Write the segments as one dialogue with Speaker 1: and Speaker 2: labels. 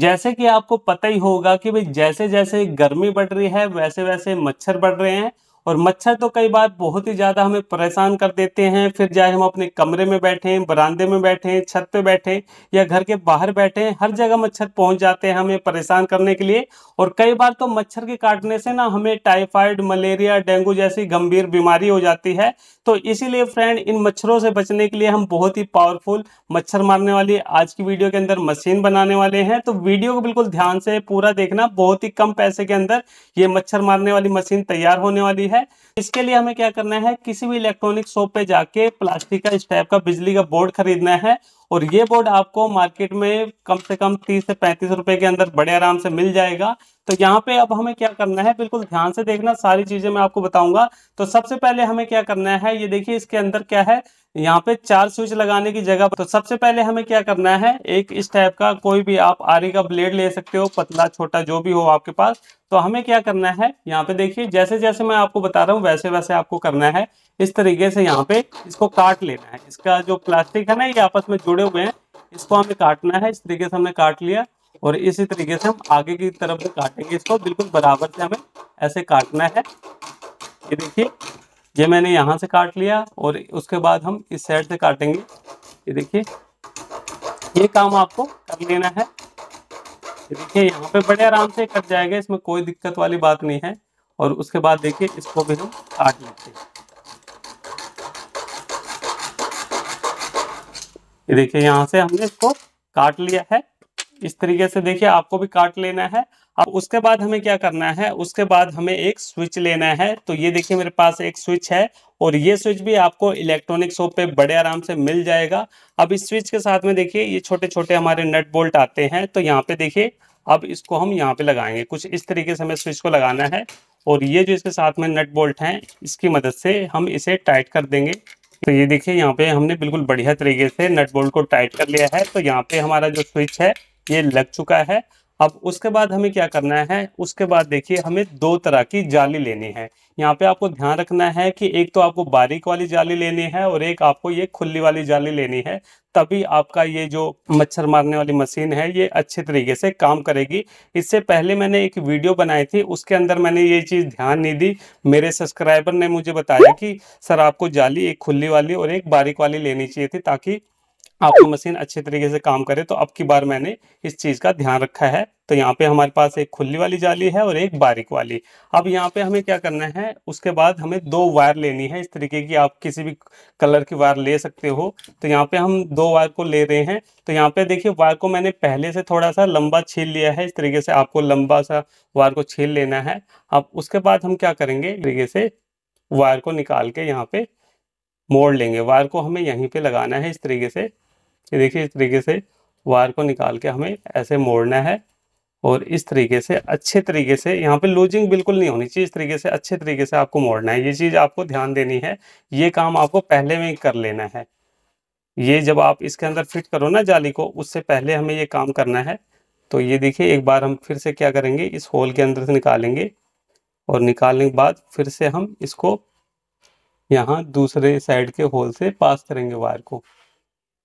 Speaker 1: जैसे कि आपको पता ही होगा कि भाई जैसे जैसे गर्मी बढ़ रही है वैसे वैसे मच्छर बढ़ रहे हैं और मच्छर तो कई बार बहुत ही ज़्यादा हमें परेशान कर देते हैं फिर चाहे हम अपने कमरे में बैठे बरामदे में बैठे छत पे बैठे या घर के बाहर बैठे हर जगह मच्छर पहुंच जाते हैं हमें परेशान करने के लिए और कई बार तो मच्छर के काटने से ना हमें टाइफाइड मलेरिया डेंगू जैसी गंभीर बीमारी हो जाती है तो इसीलिए फ्रेंड इन मच्छरों से बचने के लिए हम बहुत ही पावरफुल मच्छर मारने वाली आज की वीडियो के अंदर मशीन बनाने वाले हैं तो वीडियो को बिल्कुल ध्यान से पूरा देखना बहुत ही कम पैसे के अंदर ये मच्छर मारने वाली मशीन तैयार होने वाली है इसके लिए हमें क्या करना है किसी भी इलेक्ट्रॉनिक शॉप पे जाके प्लास्टिक का इस टाइप का बिजली का बोर्ड खरीदना है और ये बोर्ड आपको मार्केट में कम से कम तीस से पैंतीस रुपए के अंदर बड़े आराम से मिल जाएगा तो यहाँ पे अब हमें क्या करना है बिल्कुल ध्यान से देखना सारी चीजें मैं आपको बताऊंगा तो सबसे पहले हमें क्या करना है ये देखिए इसके अंदर क्या है यहाँ पे चार स्विच लगाने की जगह तो सबसे पहले हमें क्या करना है एक इस टाइप का कोई भी आप आरी का ब्लेड ले सकते हो पतला छोटा जो भी हो आपके पास तो हमें क्या करना है यहाँ पे देखिए जैसे जैसे मैं आपको बता रहा हूँ वैसे वैसे आपको करना है इस तरीके से यहाँ पे इसको काट लेना है इसका जो प्लास्टिक है ना ये आपस में जुड़े हुए हैं इसको हमें काटना है इस तरीके से हमने काट लिया और इसी तरीके से हम आगे की तरफ भी काटेंगे इसको बिल्कुल बराबर से हमें ऐसे काटना है ये देखिए ये मैंने यहाँ से काट लिया और उसके बाद हम इस साइड से काटेंगे ये देखिए ये काम आपको कर लेना है देखिए यहाँ पे बड़े आराम से कट जाएगा इसमें कोई दिक्कत वाली बात नहीं है और उसके बाद देखिए इसको भी हम काट लेते हैं ये देखिए यहाँ से हमने इसको काट लिया है इस तरीके से देखिए आपको भी काट लेना है अब उसके बाद हमें क्या करना है उसके बाद हमें एक स्विच लेना है तो ये देखिए मेरे पास एक स्विच है और ये स्विच भी आपको इलेक्ट्रॉनिक शॉप पे बड़े आराम से मिल जाएगा अब इस स्विच के साथ में देखिए ये छोटे छोटे हमारे नट बोल्ट आते हैं तो यहाँ पे देखिए अब इसको हम यहाँ पे लगाएंगे कुछ इस तरीके से हमें स्विच को लगाना है और ये जो इसके साथ में नट बोल्ट हैं इसकी मदद से हम इसे टाइट कर देंगे तो ये देखिए यहाँ पे हमने बिल्कुल बढ़िया तरीके से नट बोल्ट को टाइट कर लिया है तो यहाँ पे हमारा जो स्विच है ये लग चुका है अब उसके बाद हमें क्या करना है उसके बाद देखिए हमें दो तरह की जाली लेनी है यहाँ पे आपको ध्यान रखना है कि एक तो आपको बारीक वाली जाली लेनी है और एक आपको ये खुली वाली जाली लेनी है तभी आपका ये जो मच्छर मारने वाली मशीन है ये अच्छे तरीके से काम करेगी इससे पहले मैंने एक वीडियो बनाई थी उसके अंदर मैंने ये चीज़ ध्यान नहीं दी मेरे सब्सक्राइबर ने मुझे बताया कि सर आपको जाली एक खुली वाली और एक बारीक वाली लेनी चाहिए थी ताकि आपकी मशीन अच्छे तरीके से काम करे तो अब की बार मैंने इस चीज़ का ध्यान रखा है तो यहाँ पे हमारे पास एक खुली वाली जाली है और एक बारीक वाली अब यहाँ पे हमें क्या करना है उसके बाद हमें दो वायर लेनी है इस तरीके की आप किसी भी कलर की वायर ले सकते हो तो यहाँ पे हम दो वायर को ले रहे हैं तो यहाँ पे देखिए वायर को मैंने पहले से थोड़ा सा लंबा छील लिया है इस तरीके से आपको लंबा सा वायर को छील लेना है अब उसके बाद हम क्या करेंगे तरीके से वायर को निकाल के यहाँ पे मोड़ लेंगे वायर को हमें यहीं पे लगाना है इस तरीके से ये देखिए इस तरीके से वायर को निकाल के हमें ऐसे मोड़ना है और इस तरीके से अच्छे तरीके से यहाँ पे लूजिंग बिल्कुल नहीं होनी चाहिए इस तरीके से अच्छे तरीके से आपको मोड़ना है ये चीज़ आपको ध्यान देनी है ये काम आपको पहले में ही कर लेना है ये जब आप इसके अंदर फिट करो ना जाली को उससे पहले हमें ये काम करना है तो ये देखिए एक बार हम फिर से क्या करेंगे इस होल के अंदर से निकालेंगे और निकालने के बाद फिर से हम इसको यहाँ दूसरे साइड के होल से पास करेंगे वायर को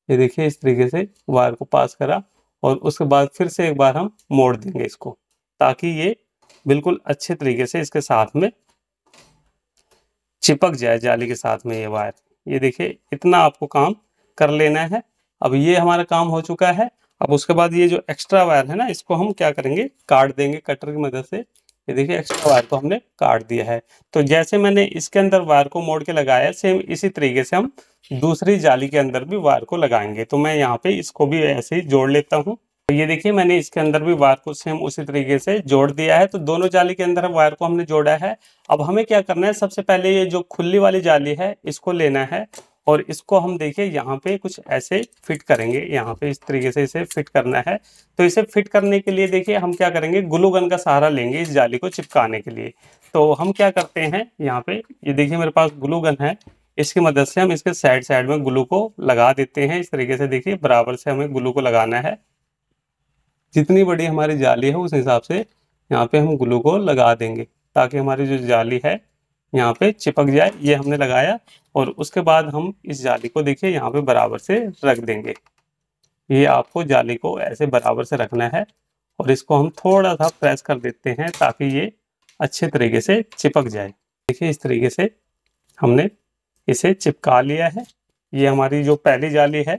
Speaker 1: ये देखिए इस तरीके से वायर को पास करा और उसके बाद फिर से एक बार हम मोड़ देंगे इसको ताकि ये बिल्कुल अच्छे तरीके से इसके साथ में चिपक जाए जाली के साथ में ये वायर ये देखिए इतना आपको काम कर लेना है अब ये हमारा काम हो चुका है अब उसके बाद ये जो एक्स्ट्रा वायर है ना इसको हम क्या करेंगे काट देंगे कटर की मदद से ये देखिए एक्स्ट्रा वायर को हमने काट दिया है तो जैसे मैंने इसके अंदर वायर को मोड़ के लगाया सेम इसी तरीके से हम दूसरी जाली के अंदर भी वायर को लगाएंगे तो मैं यहाँ पे इसको भी ऐसे ही जोड़ लेता हूँ तो ये देखिए मैंने इसके अंदर भी वायर को सेम उसी तरीके से जोड़ दिया है तो दोनों जाली के अंदर वायर को हमने जोड़ा है अब हमें क्या करना है सबसे पहले ये जो खुली वाली जाली है इसको लेना है और इसको हम देखिए यहाँ पे कुछ ऐसे फिट करेंगे यहाँ पे इस तरीके से इसे फिट करना है तो इसे फिट करने के लिए देखिए हम क्या करेंगे ग्लूगन का सहारा लेंगे इस जाली को चिपकाने के लिए तो हम क्या करते हैं यहाँ पे ये देखिए मेरे पास ग्लूगन है इसकी मदद से हम इसके साइड साइड में ग्लू को लगा देते हैं इस तरीके से देखिए बराबर से हमें ग्लू को लगाना है जितनी बड़ी हमारी जाली है उस हिसाब से यहाँ पे हम ग्लू को लगा देंगे ताकि हमारी जो जाली है यहाँ पे चिपक जाए ये हमने लगाया और उसके बाद हम इस जाली को देखिए यहाँ पे बराबर से रख देंगे ये आपको जाली को ऐसे बराबर से रखना है और इसको हम थोड़ा सा प्रेस कर देते हैं ताकि ये अच्छे तरीके से चिपक जाए देखिए इस तरीके से हमने इसे चिपका लिया है ये हमारी जो पहली जाली है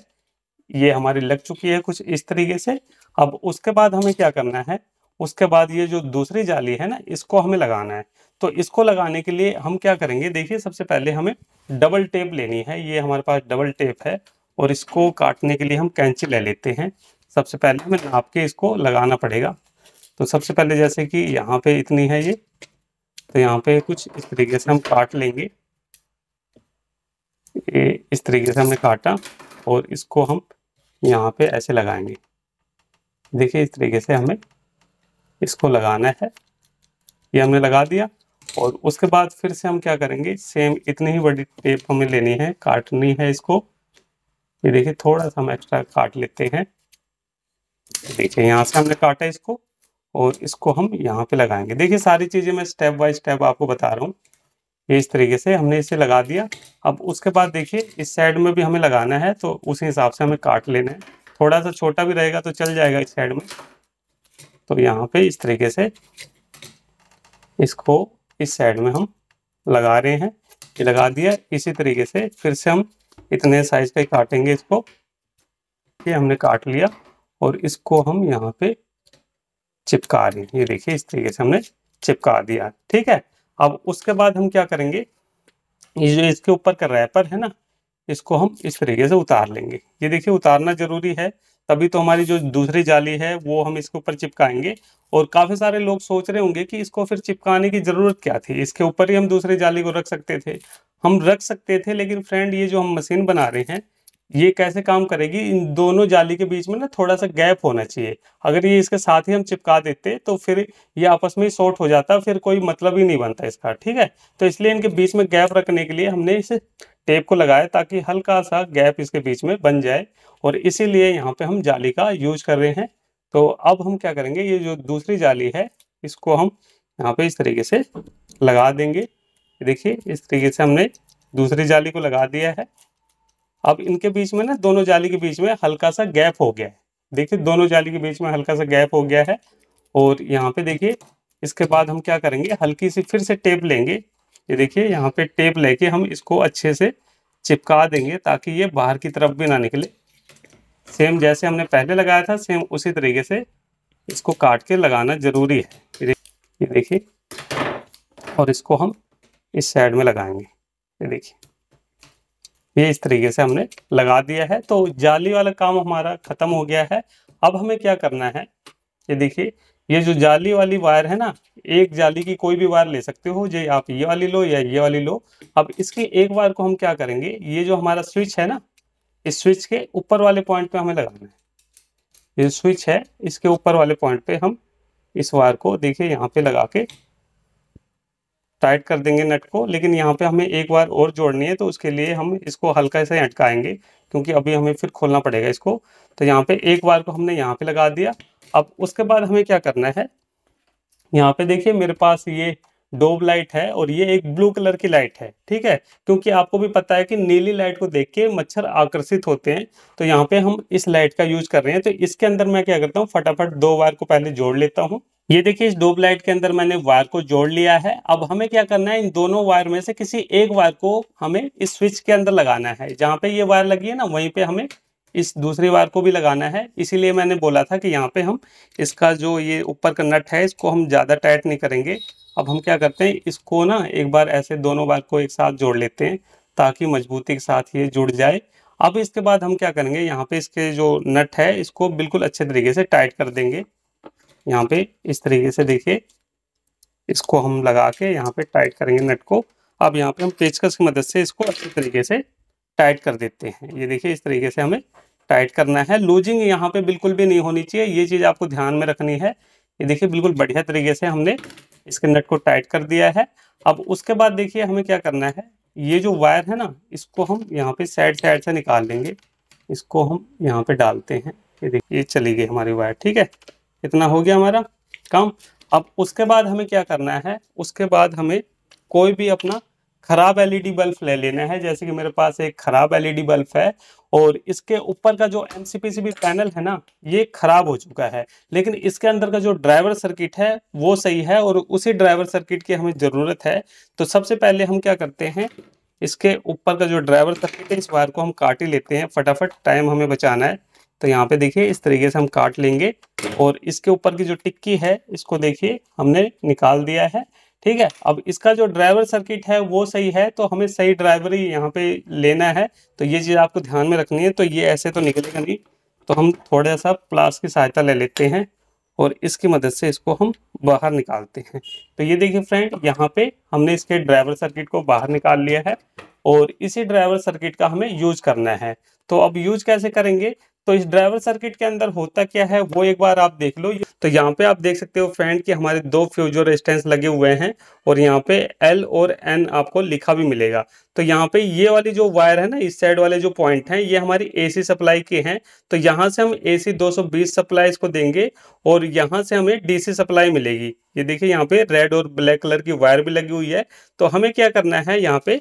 Speaker 1: ये हमारी लग चुकी है कुछ इस तरीके से अब उसके बाद हमें क्या करना है उसके बाद ये जो दूसरी जाली है ना इसको हमें लगाना है तो इसको लगाने के लिए हम क्या करेंगे देखिए सबसे पहले हमें डबल टेप लेनी है ये हमारे पास डबल टेप है और इसको काटने के लिए हम कैंची ले लेते हैं सबसे पहले हमें नाप के इसको लगाना पड़ेगा तो सबसे पहले जैसे कि यहाँ पे इतनी है ये तो यहाँ पे कुछ इस तरीके से हम काट लेंगे ये इस तरीके से हमने काटा और इसको हम यहाँ पे ऐसे लगाएंगे देखिए इस तरीके से हमें इसको लगाना है ये हमने लगा दिया और उसके बाद फिर से हम क्या करेंगे सेम इतनी ही बड़ी टेप हमें लेनी है काटनी है इसको ये देखिए थोड़ा सा हम एक्स्ट्रा काट लेते हैं देखिए यहाँ से हमने काटा इसको और इसको हम यहाँ पे लगाएंगे देखिए सारी चीज़ें मैं स्टेप बाय स्टेप आपको बता रहा हूँ ये इस तरीके से हमने इसे लगा दिया अब उसके बाद देखिए इस साइड में भी हमें लगाना है तो उसी हिसाब से हमें काट लेना है थोड़ा सा छोटा भी रहेगा तो चल जाएगा इस साइड में तो यहाँ पे इस तरीके से इसको इस साइड में हम लगा रहे हैं ये लगा दिया इसी तरीके से फिर से हम इतने साइज का काटेंगे इसको ये हमने काट लिया और इसको हम यहाँ पे चिपका रहे हैं ये देखिए इस तरीके से हमने चिपका दिया ठीक है अब उसके बाद हम क्या करेंगे ये जो इसके ऊपर का रैपर है ना इसको हम इस तरीके से उतार लेंगे ये देखिए उतारना जरूरी है तभी तो हमारी जो दूसरी जाली है वो हम इसके ऊपर चिपकाएंगे और काफ़ी सारे लोग सोच रहे होंगे कि इसको फिर चिपकाने की ज़रूरत क्या थी इसके ऊपर ही हम दूसरी जाली को रख सकते थे हम रख सकते थे लेकिन फ्रेंड ये जो हम मशीन बना रहे हैं ये कैसे काम करेगी इन दोनों जाली के बीच में ना थोड़ा सा गैप होना चाहिए अगर ये इसके साथ ही हम चिपका देते तो फिर ये आपस में शॉर्ट हो जाता फिर कोई मतलब ही नहीं बनता इसका ठीक है तो इसलिए इनके बीच में गैप रखने के लिए हमने इसे टेप को लगाया ताकि हल्का सा गैप इसके बीच में बन जाए और इसीलिए यहाँ पे हम जाली का यूज कर रहे हैं तो अब हम क्या करेंगे ये जो दूसरी जाली है इसको हम यहाँ पे इस तरीके से लगा देंगे देखिए इस तरीके से हमने दूसरी जाली को लगा दिया है अब इनके बीच में ना दोनों जाली के बीच में हल्का सा गैप हो गया है देखिए दोनों जाली के बीच में हल्का सा गैप हो गया है और यहाँ पे देखिए इसके बाद हम क्या करेंगे हल्की सी फिर से टेप लेंगे ये देखिए यहाँ पे टेप लेके हम इसको अच्छे से चिपका देंगे ताकि ये बाहर की तरफ भी ना निकले सेम जैसे हमने पहले लगाया था सेम उसी तरीके से इसको काट के लगाना ज़रूरी है ये देखिए और इसको हम इस साइड में लगाएंगे ये देखिए ये इस तरीके से हमने लगा दिया है तो जाली वाला काम हमारा ख़त्म हो गया है अब हमें क्या करना है ये देखिए ये जो जाली वाली वायर है ना एक जाली की कोई भी वायर ले सकते हो जो आप ये वाली लो या ये वाली लो अब इसकी एक वायर को हम क्या करेंगे ये जो हमारा स्विच है ना इस स्विच के ऊपर वाले पॉइंट पे हमें लगाना है ये स्विच है इसके ऊपर वाले पॉइंट पे हम इस वायर को देखिए यहाँ पे लगा के टाइट कर देंगे नट को लेकिन यहाँ पे हमें एक बार और जोड़नी है तो उसके लिए हम इसको हल्का से अटकाएंगे क्योंकि अभी हमें फिर खोलना पड़ेगा इसको तो यहाँ पे एक बार को हमने यहाँ पे लगा दिया अब उसके बाद हमें क्या करना है यहाँ पे देखिए मेरे पास ये डोब लाइट है और ये एक ब्लू कलर की लाइट है ठीक है क्योंकि आपको भी पता है कि नीली लाइट को देख के मच्छर आकर्षित होते हैं तो यहाँ पे हम इस लाइट का यूज कर रहे हैं तो इसके अंदर मैं क्या करता हूँ फटाफट दो वायर को पहले जोड़ लेता हूँ ये देखिए इस डोब लाइट के अंदर मैंने वायर को जोड़ लिया है अब हमें क्या करना है इन दोनों वायर में से किसी एक वायर को हमें इस स्विच के अंदर लगाना है जहाँ पे ये वायर लगी है ना वहीं पे हमें इस दूसरी वायर को भी लगाना है इसीलिए मैंने बोला था कि यहाँ पे हम इसका जो ये ऊपर का नट है इसको हम ज़्यादा टाइट नहीं करेंगे अब हम क्या करते हैं इसको ना एक बार ऐसे दोनों वायर को एक साथ जोड़ लेते हैं ताकि मजबूती के साथ ये जुड़ जाए अब इसके बाद हम क्या करेंगे यहाँ पे इसके जो नट है इसको बिल्कुल अच्छे तरीके से टाइट कर देंगे यहाँ पे इस तरीके से देखिए इसको हम लगा के यहाँ पे टाइट करेंगे नट को अब यहाँ पे हम पेचकस की मदद से इसको अच्छे तरीके से टाइट कर देते हैं ये देखिए इस तरीके से हमें टाइट करना है लूजिंग यहाँ पे बिल्कुल भी नहीं होनी चाहिए ये चीज़ आपको ध्यान में रखनी है ये देखिए बिल्कुल बढ़िया तरीके से हमने इसके नट को टाइट कर दिया है अब उसके बाद देखिए हमें क्या करना है ये जो वायर है ना इसको हम यहाँ पे साइड साइड से निकाल लेंगे इसको हम यहाँ पे डालते हैं ये देखिए ये चली गई हमारी वायर ठीक है इतना हो गया हमारा काम अब उसके बाद हमें क्या करना है उसके बाद हमें कोई भी अपना खराब एलईडी बल्ब ले लेना है जैसे कि मेरे पास एक खराब एलईडी बल्ब है और इसके ऊपर का जो एन पैनल है ना ये खराब हो चुका है लेकिन इसके अंदर का जो ड्राइवर सर्किट है वो सही है और उसी ड्राइवर सर्किट की हमें ज़रूरत है तो सबसे पहले हम क्या करते हैं इसके ऊपर का जो ड्राइवर सर्किट है इस वायर को हम काट ही लेते हैं फटाफट टाइम हमें बचाना है तो यहाँ पे देखिए इस तरीके से हम काट लेंगे और इसके ऊपर की जो टिक्की है इसको देखिए हमने निकाल दिया है ठीक है अब इसका जो ड्राइवर सर्किट है वो सही है तो हमें सही ड्राइवर ही यहाँ पे लेना है तो ये चीज़ आपको ध्यान में रखनी है तो ये ऐसे तो निकलेगा नहीं तो हम थोड़ा सा प्लास की सहायता ले लेते हैं और इसकी मदद से इसको हम बाहर निकालते हैं तो ये देखिए फ्रेंड यहाँ पे हमने इसके ड्राइवर सर्किट को बाहर निकाल लिया है और इसी ड्राइवर सर्किट का हमें यूज करना है तो अब यूज कैसे करेंगे तो इस ड्राइवर सर्किट के अंदर होता क्या है वो एक बार आप देख लो तो यहाँ पे आप देख सकते हो फ्रेंड कि हमारे दो फ्यूजो रेजिस्टेंस लगे हुए हैं और यहाँ पे एल और एन आपको लिखा भी मिलेगा तो यहाँ पे ये वाली जो वायर है ना इस साइड वाले जो पॉइंट हैं ये हमारी एसी सप्लाई के हैं तो यहाँ से हम एसी 220 सप्लाई इसको देंगे और यहाँ से हमें डीसी सप्लाई मिलेगी ये देखिए यहाँ पे रेड और ब्लैक कलर की वायर भी लगी हुई है तो हमें क्या करना है यहाँ पे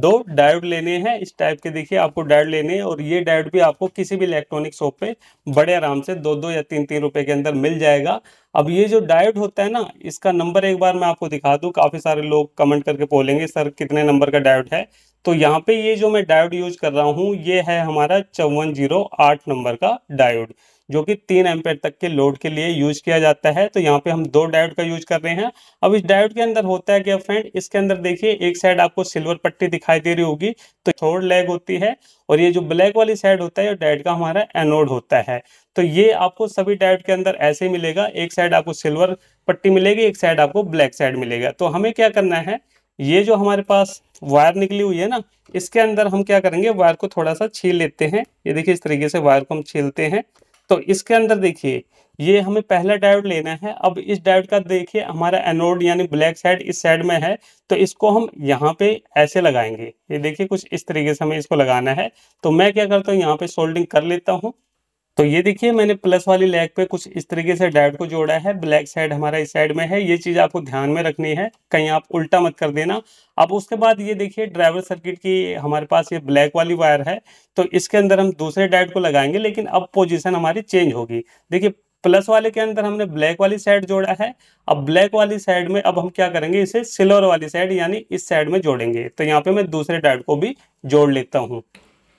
Speaker 1: दो डायोड लेने हैं इस टाइप के देखिए आपको डायोड लेने हैं और ये डायोड भी आपको किसी भी इलेक्ट्रॉनिक शॉप पे बड़े आराम से दो दो या तीन तीन रुपए के अंदर मिल जाएगा अब ये जो डायोड होता है ना इसका नंबर एक बार मैं आपको दिखा दूं काफ़ी सारे लोग कमेंट करके बोलेंगे सर कितने नंबर का डायोड है तो यहाँ पे ये जो मैं डायोड यूज कर रहा हूँ ये है हमारा चौवन जीरो आठ नंबर का डायोड जो कि तीन एम्पेयर तक के लोड के लिए यूज किया जाता है तो यहाँ पे हम दो डायोड का यूज कर रहे हैं अब इस डायोड के अंदर होता है क्या फ्रेंड इसके अंदर देखिए एक साइड आपको सिल्वर पट्टी दिखाई दे रही होगी तो थोड़ लैग होती है और ये जो ब्लैक वाली साइड होता है ये डायोड का हमारा एनोड होता है तो ये आपको सभी डायोड के अंदर ऐसे मिलेगा एक साइड आपको सिल्वर पट्टी मिलेगी एक साइड आपको ब्लैक साइड मिलेगा तो हमें क्या करना है ये जो हमारे पास वायर निकली हुई है ना इसके अंदर हम क्या करेंगे वायर को थोड़ा सा छील लेते हैं ये देखिए इस तरीके से वायर को हम छीलते हैं तो इसके अंदर देखिए ये हमें पहला डायोड लेना है अब इस डायोड का देखिए हमारा एनोड यानी ब्लैक साइड इस साइड में है तो इसको हम यहाँ पे ऐसे लगाएंगे ये देखिए कुछ इस तरीके से हमें इसको लगाना है तो मैं क्या करता हूँ यहाँ पे सोल्डिंग कर लेता हूँ तो ये देखिए मैंने प्लस वाली लेग पे कुछ इस तरीके से डैट को जोड़ा है ब्लैक साइड हमारा इस साइड में है ये चीज़ आपको ध्यान में रखनी है कहीं आप उल्टा मत कर देना अब उसके बाद ये देखिए ड्राइवर सर्किट की हमारे पास ये ब्लैक वाली वायर है तो इसके अंदर हम दूसरे डैट को लगाएंगे लेकिन अब पोजिशन हमारी चेंज होगी देखिए प्लस वाले के अंदर हमने ब्लैक वाली साइड जोड़ा है अब ब्लैक वाली साइड में अब हम क्या करेंगे इसे सिल्वर वाली साइड यानी इस साइड में जोड़ेंगे तो यहाँ पे मैं दूसरे डैट को भी जोड़ लेता हूँ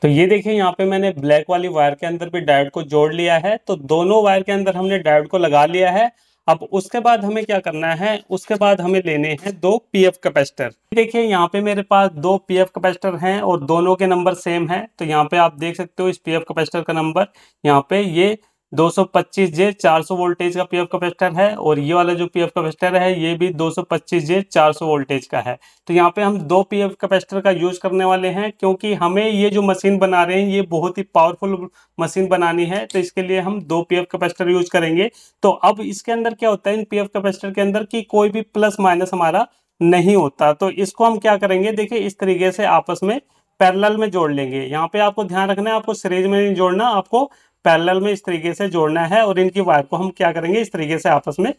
Speaker 1: तो ये देखिए यहाँ पे मैंने ब्लैक वाली वायर के अंदर भी डायोड को जोड़ लिया है तो दोनों वायर के अंदर हमने डायोड को लगा लिया है अब उसके बाद हमें क्या करना है उसके बाद हमें लेने हैं दो पीएफ कैपेसिटर देखिए यहाँ पे मेरे पास दो पीएफ कैपेसिटर हैं और दोनों के नंबर सेम है तो यहाँ पे आप देख सकते हो इस पीएफ कैपेसिटर का नंबर यहाँ पे ये 225 जे 400 वोल्टेज का पीएफ कैपेसिटर है और ये वाला जो पीएफ कैपेसिटर है ये भी 225 जे 400 वोल्टेज का है तो यहाँ पे हम दो पीएफ कैपेसिटर का यूज करने वाले हैं क्योंकि हमें ये जो मशीन बना रहे हैं ये बहुत ही पावरफुल मशीन बनानी है तो इसके लिए हम दो पीएफ कैपेसिटर यूज करेंगे तो अब इसके अंदर क्या होता है इन पीएफ कैपेसिटर के अंदर की कोई भी प्लस माइनस हमारा नहीं होता तो इसको हम क्या करेंगे देखिए इस तरीके से आपस में पैरेलल में जोड़ लेंगे यहाँ पे आपको ध्यान रखना है आपको सीरीज में नहीं जोड़ना आपको पैरेलल में इस तरीके से जोड़ना है और इनकी वायर को हम क्या करेंगे इस तरीके से आपस में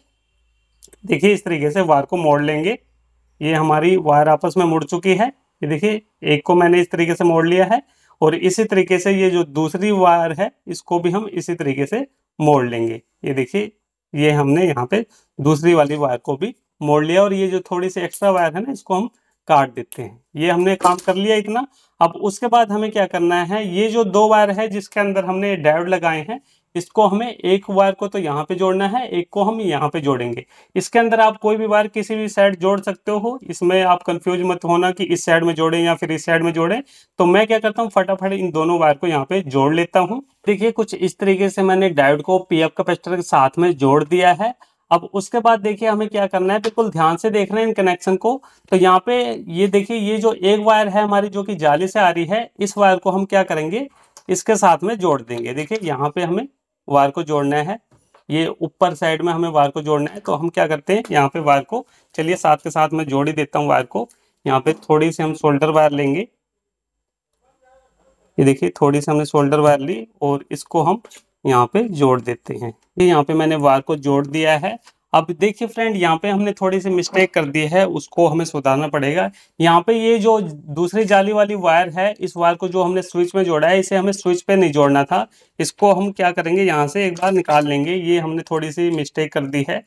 Speaker 1: देखिए इस तरीके से वायर को मोड़ लेंगे ये हमारी वायर आपस में मुड़ चुकी है ये देखिए एक को मैंने इस तरीके से मोड़ लिया है और इसी तरीके से ये जो दूसरी वायर है इसको भी हम इसी तरीके से मोड़ लेंगे ये देखिए ये हमने यहाँ पे दूसरी वाली वायर को भी मोड़ लिया और ये जो थोड़ी सी एक्स्ट्रा वायर है ना इसको हम काट देते हैं ये हमने काम कर लिया इतना अब उसके बाद हमें क्या करना है ये जो दो वायर है जिसके अंदर हमने डायोड लगाए हैं इसको हमें एक वायर को तो यहाँ पे जोड़ना है एक को हम यहाँ पे जोड़ेंगे इसके अंदर आप कोई भी वायर किसी भी साइड जोड़ सकते हो इसमें आप कंफ्यूज मत होना कि इस साइड में जोड़ें या फिर इस साइड में जोड़ें तो मैं क्या करता हूँ फटाफट इन दोनों वायर को यहाँ पे जोड़ लेता हूँ देखिए कुछ इस तरीके से मैंने डायोड को पीएफ कैपेसिटर के साथ में जोड़ दिया है अब उसके बाद देखिए हमें क्या करना है बिल्कुल ध्यान से देख रहे हैं इन कनेक्शन को तो यहाँ पे ये देखिए ये जो एक वायर है हमारी जो कि जाली से आ रही है इस वायर को हम क्या करेंगे इसके साथ में जोड़ देंगे देखिए यहाँ पे हमें वायर को जोड़ना है ये ऊपर साइड में हमें वायर को जोड़ना है तो हम क्या करते हैं यहाँ पे वायर को चलिए साथ के साथ में जोड़ ही देता हूँ वायर को यहाँ पे थोड़ी सी हम शोल्डर वायर लेंगे ये देखिए थोड़ी सी हमने शोल्डर वायर ली और इसको हम यहाँ पे जोड़ देते हैं यहाँ पे मैंने वार को जोड़ दिया है अब देखिए फ्रेंड यहाँ पे हमने थोड़ी सी मिस्टेक कर दी है उसको हमें सुधारना पड़ेगा यहाँ पे ये जो दूसरी जाली वाली वायर है इस वायर को जो हमने स्विच में जोड़ा है इसे हमें स्विच पे नहीं जोड़ना था इसको हम क्या करेंगे यहाँ से एक बार निकाल लेंगे ये हमने थोड़ी सी मिस्टेक कर दी है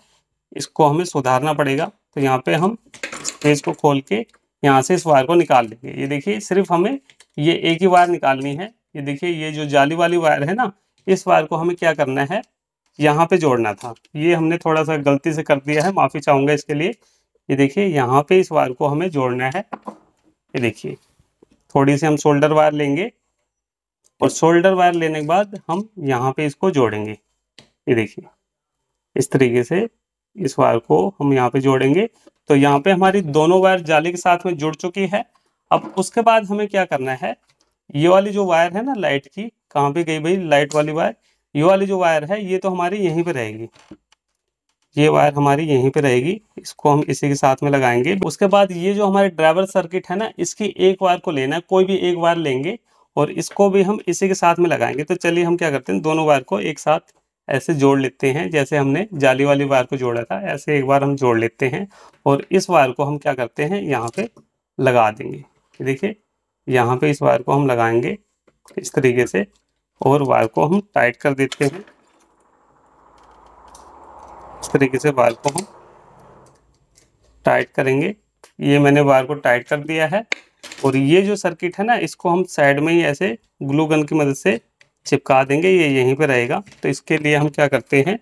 Speaker 1: इसको हमें सुधारना पड़ेगा तो यहाँ पे हम स्पेस को खोल के यहाँ से इस वायर को निकाल लेंगे ये देखिए सिर्फ हमें ये एक ही वायर निकालनी है ये देखिए ये जो जाली वाली वायर है ना इस वायर को हमें क्या करना है यहाँ पे जोड़ना था ये हमने थोड़ा सा गलती से कर दिया है माफ़ी चाहूंगा इसके लिए ये देखिए यहाँ पे इस वायर को हमें जोड़ना है ये देखिए थोड़ी सी हम शोल्डर वायर लेंगे और शोल्डर वायर लेने के बाद हम यहाँ पे इसको जोड़ेंगे ये देखिए इस तरीके से इस वायर को हम यहाँ पे जोड़ेंगे तो यहाँ पे हमारी दोनों वायर जाली के साथ में जुड़ चुकी है अब उसके बाद हमें क्या करना है ये वाली जो वायर है ना लाइट की कहाँ पे गई भाई लाइट वाली वायर ये वाली जो वायर है ये तो हमारी यहीं पे रहेगी ये वायर हमारी यहीं पे रहेगी इसको हम इसी के साथ में लगाएंगे उसके बाद ये जो हमारे ड्राइवर सर्किट है ना इसकी एक वायर को लेना कोई भी एक वायर लेंगे और इसको भी हम इसी के साथ में लगाएंगे तो चलिए हम क्या करते हैं दोनों वायर को एक साथ ऐसे जोड़ लेते हैं जैसे हमने जाली वाली वायर को जोड़ा था ऐसे एक बार हम जोड़ लेते हैं और इस वायर को हम क्या करते हैं यहाँ पे लगा देंगे देखिए यहाँ पे इस वायर को हम लगाएंगे इस तरीके से और वायर को हम टाइट कर देते हैं इस तरीके से वायर को हम टाइट करेंगे ये मैंने वायर को टाइट कर दिया है और ये जो सर्किट है ना इसको हम साइड में ही ऐसे ग्लू गन की मदद से चिपका देंगे ये यहीं पे रहेगा तो इसके लिए हम क्या करते हैं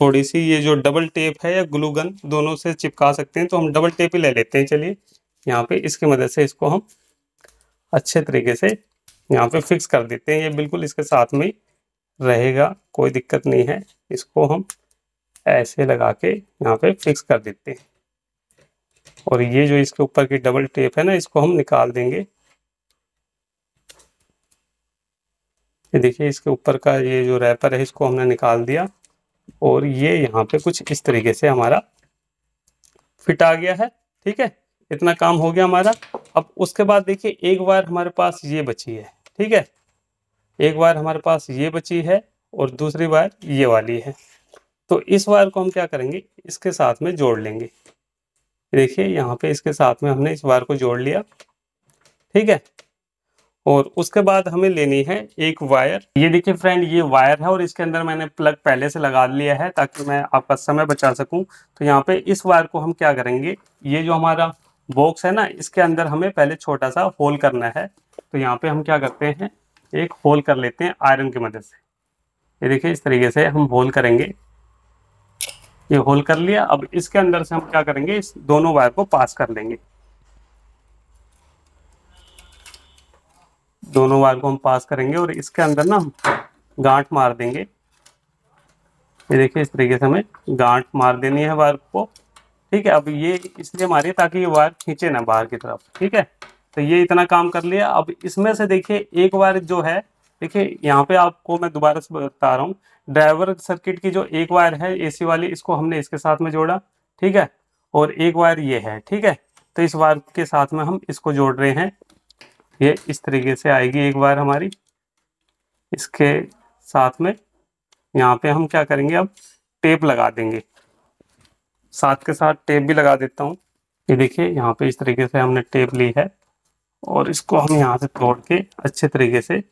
Speaker 1: थोड़ी सी ये जो डबल टेप है या ग्लू गन दोनों से चिपका सकते हैं तो हम डबल टेप ही ले लेते हैं चलिए यहाँ पे इसकी मदद से इसको हम अच्छे तरीके से यहाँ पे फिक्स कर देते हैं ये बिल्कुल इसके साथ में रहेगा कोई दिक्कत नहीं है इसको हम ऐसे लगा के यहाँ पे फिक्स कर देते हैं और ये जो इसके ऊपर की डबल टेप है ना इसको हम निकाल देंगे ये देखिए इसके ऊपर का ये जो रैपर है इसको हमने निकाल दिया और ये यहाँ पे कुछ इस तरीके से हमारा फिट आ गया है ठीक है इतना काम हो गया हमारा अब उसके बाद देखिए एक वायर हमारे पास ये बची है ठीक है एक वायर हमारे पास ये बची है और दूसरी वायर ये वाली है तो इस वायर को हम क्या करेंगे इसके साथ में जोड़ लेंगे देखिए यहाँ पे इसके साथ में हमने इस वायर को जोड़ लिया ठीक है और उसके बाद हमें लेनी है एक वायर ये देखिए फ्रेंड ये वायर है और इसके अंदर मैंने प्लग पहले से लगा लिया है ताकि मैं आपका समय बचा सकूं तो यहाँ पे इस वायर को हम क्या करेंगे ये जो हमारा बॉक्स है ना इसके अंदर हमें पहले छोटा सा होल करना है तो यहाँ पे हम क्या करते हैं एक होल कर लेते हैं आयरन की मदद से ये देखिए इस तरीके से हम होल करेंगे ये होल कर लिया अब इसके अंदर से हम क्या करेंगे इस दोनों वायर को पास कर लेंगे दोनों वायर को हम पास करेंगे और इसके अंदर ना गांठ मार देंगे ये देखिए इस तरीके से हमें गांठ मार देनी है वायर को ठीक है अब ये इसलिए मारिए ताकि ये वायर खींचे ना बाहर की तरफ ठीक है तो ये इतना काम कर लिया अब इसमें से देखिए एक वायर जो है देखिए यहाँ पे आपको मैं दोबारा से बता रहा हूँ ड्राइवर सर्किट की जो एक वायर है एसी वाली इसको हमने इसके साथ में जोड़ा ठीक है और एक वायर ये है ठीक है तो इस वायर के साथ में हम इसको जोड़ रहे हैं ये इस तरीके से आएगी एक वायर हमारी इसके साथ में यहाँ पे हम क्या करेंगे अब टेप लगा देंगे साथ के साथ टेप भी लगा देता हूँ ये देखिए यहाँ पे इस तरीके से हमने टेप ली है और इसको हम यहाँ से तोड़ के अच्छे तरीके से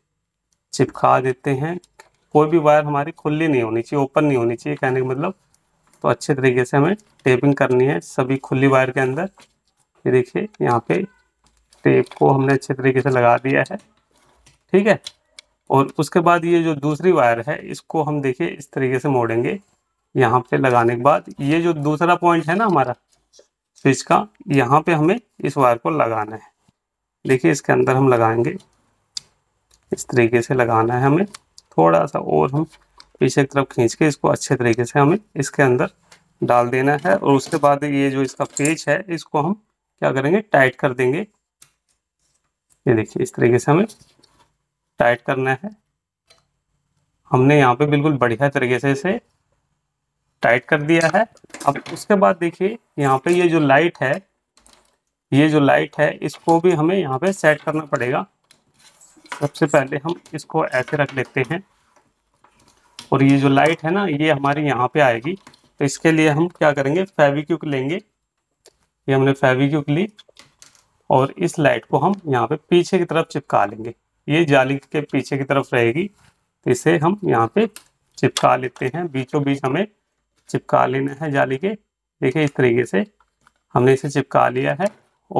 Speaker 1: चिपका देते हैं कोई भी वायर हमारी खुली नहीं होनी चाहिए ओपन नहीं होनी चाहिए कहने का मतलब तो अच्छे तरीके से हमें टेपिंग करनी है सभी खुली वायर के अंदर ये देखिए यहाँ पे टेप को हमने अच्छे तरीके से लगा दिया है ठीक है और उसके बाद ये जो दूसरी वायर है इसको हम देखिए इस तरीके से मोड़ेंगे यहाँ पे लगाने के बाद ये जो दूसरा पॉइंट है ना हमारा तो स्विच का यहाँ पे हमें इस वायर को लगाना है देखिए इसके अंदर हम लगाएंगे इस तरीके से लगाना है हमें थोड़ा सा और हम पीछे की तरफ खींच के इसको अच्छे तरीके से हमें इसके अंदर डाल देना है और उसके बाद ये जो इसका पेज है इसको हम क्या करेंगे टाइट कर देंगे ये देखिए इस तरीके से हमें टाइट करना है हमने यहाँ पे बिल्कुल बढ़िया तरीके से इसे टाइट कर दिया है अब उसके बाद देखिए यहाँ पे ये जो लाइट है ये जो लाइट है इसको भी हमें यहाँ पे सेट करना पड़ेगा सबसे पहले हम इसको ऐसे रख लेते हैं और ये जो लाइट है ना ये हमारी यहाँ पे आएगी तो इसके लिए हम क्या करेंगे फेविक्यूक लेंगे ये हमने फेविक्यूक ली और इस लाइट को हम यहाँ पे पीछे की तरफ चिपका लेंगे ये जाली के पीछे की तरफ रहेगी तो इसे हम यहाँ पे चिपका लेते हैं बीचों बीच हमें चिपका लेना है जाली के देखिए इस तरीके से हमने इसे चिपका लिया है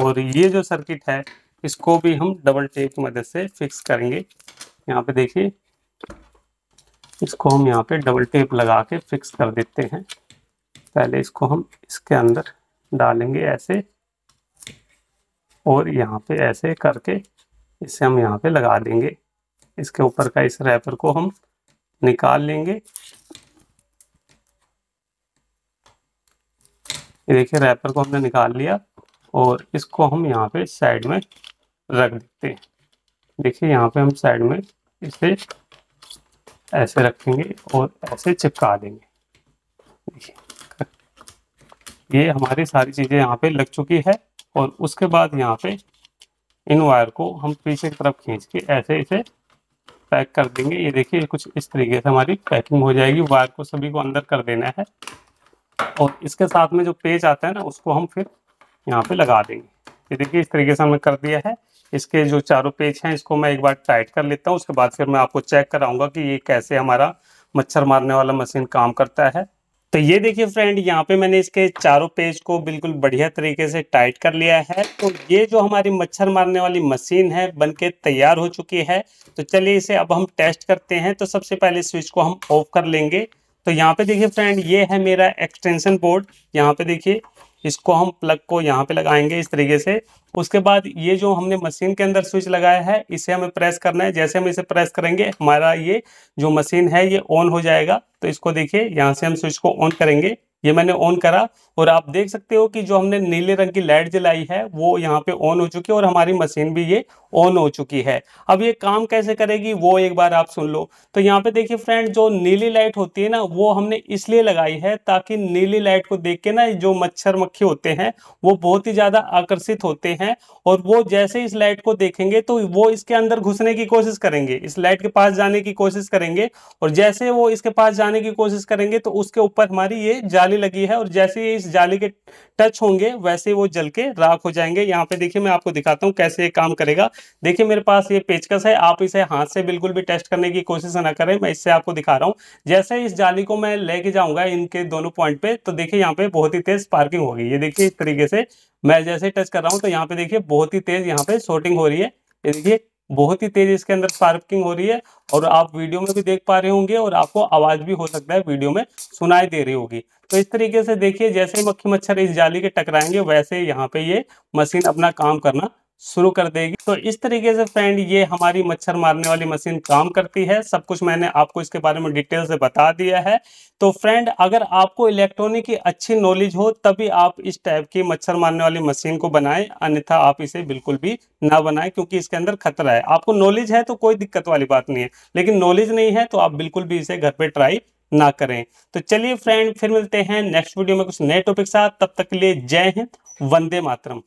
Speaker 1: और ये जो सर्किट है इसको भी हम डबल टेप की मदद से फिक्स करेंगे यहाँ पे देखिए इसको हम यहाँ पे डबल टेप लगा के फिक्स कर देते हैं पहले इसको हम इसके अंदर डालेंगे ऐसे और यहाँ पे ऐसे करके इसे हम यहाँ पे लगा देंगे इसके ऊपर का इस रैपर को हम निकाल लेंगे ये देखिए रैपर को हमने निकाल लिया और इसको हम यहाँ पे साइड में रख देते हैं देखिए यहाँ पे हम साइड में इसे ऐसे रखेंगे और ऐसे चिपका देंगे देखिए ये हमारी सारी चीज़ें यहाँ पे लग चुकी है और उसके बाद यहाँ पे इन वायर को हम पीछे की तरफ खींच के ऐसे इसे पैक कर देंगे ये देखिए कुछ इस तरीके से हमारी पैकिंग हो जाएगी वायर को सभी को अंदर कर देना है और इसके साथ में जो पेज आता है ना उसको हम फिर यहाँ पे लगा देंगे ये देखिए इस तरीके से हमने कर दिया है इसके जो चारों पेज हैं इसको मैं एक बार टाइट कर लेता हूँ उसके बाद फिर मैं आपको चेक कराऊंगा कि ये कैसे हमारा मच्छर मारने वाला मशीन काम करता है तो ये देखिए फ्रेंड यहाँ पे मैंने इसके चारों पेज को बिल्कुल बढ़िया तरीके से टाइट कर लिया है तो ये जो हमारी मच्छर मारने वाली मशीन है बनके तैयार हो चुकी है तो चलिए इसे अब हम टेस्ट करते हैं तो सबसे पहले स्विच को हम ऑफ कर लेंगे तो यहाँ पे देखिए फ्रेंड ये है मेरा एक्सटेंशन पोर्ट यहाँ पे देखिए इसको हम प्लग को यहाँ पे लगाएंगे इस तरीके से उसके बाद ये जो हमने मशीन के अंदर स्विच लगाया है इसे हमें प्रेस करना है जैसे हम इसे प्रेस करेंगे हमारा ये जो मशीन है ये ऑन हो जाएगा तो इसको देखिए यहाँ से हम स्विच को ऑन करेंगे ये मैंने ऑन करा और आप देख सकते हो कि जो हमने नीले रंग की लाइट जलाई है वो यहाँ पे ऑन हो चुकी है और हमारी मशीन भी ये ऑन हो चुकी है अब ये काम कैसे करेगी वो एक बार आप सुन लो तो यहाँ पे देखिए फ्रेंड जो नीली लाइट होती है ना वो हमने इसलिए लगाई है ताकि नीली लाइट को देख के ना जो मच्छर मक्खी होते हैं वो बहुत ही ज़्यादा आकर्षित होते हैं और वो जैसे इस लाइट को देखेंगे तो वो इसके अंदर घुसने की कोशिश करेंगे इस लाइट के पास जाने की कोशिश करेंगे और जैसे वो इसके पास जाने की कोशिश करेंगे तो उसके ऊपर हमारी ये जाली लगी है और जैसे ये इस जाली के टच होंगे वैसे वो जल के राख हो जाएंगे यहाँ पे देखिए मैं आपको दिखाता हूँ कैसे ये काम करेगा देखिए मेरे पास ये पेचकस है आप इसे हाथ से बिल्कुल भी टेस्ट करने की कोशिश ना करें मैं इससे आपको दिखा रहा हूँ जैसे इस जाली को मैं लेके जाऊंगा इनके दोनों पॉइंट पे तो देखिए यहाँ पे बहुत ही तेज स्पार्किंग होगी ये देखिए इस तरीके से मैं जैसे टच कर रहा हूँ तो यहाँ पे देखिए बहुत ही तेज यहाँ पे शोटिंग हो रही है ये देखिए बहुत ही तेज इसके अंदर स्पार्किंग हो रही है और आप वीडियो में भी देख पा रहे होंगे और आपको आवाज भी हो सकता है वीडियो में सुनाई दे रही होगी तो इस तरीके से देखिए जैसे मक्खी मच्छर इस जाली के टकराएंगे वैसे यहाँ पे ये मशीन अपना काम करना शुरू कर देगी तो इस तरीके से फ्रेंड ये हमारी मच्छर मारने वाली मशीन काम करती है सब कुछ मैंने आपको इसके बारे में डिटेल से बता दिया है तो फ्रेंड अगर आपको इलेक्ट्रॉनिक की अच्छी नॉलेज हो तभी आप इस टाइप की मच्छर मारने वाली मशीन को बनाएं अन्यथा आप इसे बिल्कुल भी ना बनाएं क्योंकि इसके अंदर खतरा है आपको नॉलेज है तो कोई दिक्कत वाली बात नहीं है लेकिन नॉलेज नहीं है तो आप बिल्कुल भी इसे घर पर ट्राई ना करें तो चलिए फ्रेंड फिर मिलते हैं नेक्स्ट वीडियो में कुछ नए टॉपिक साथ तब तक के लिए जय हिंद वंदे मातरम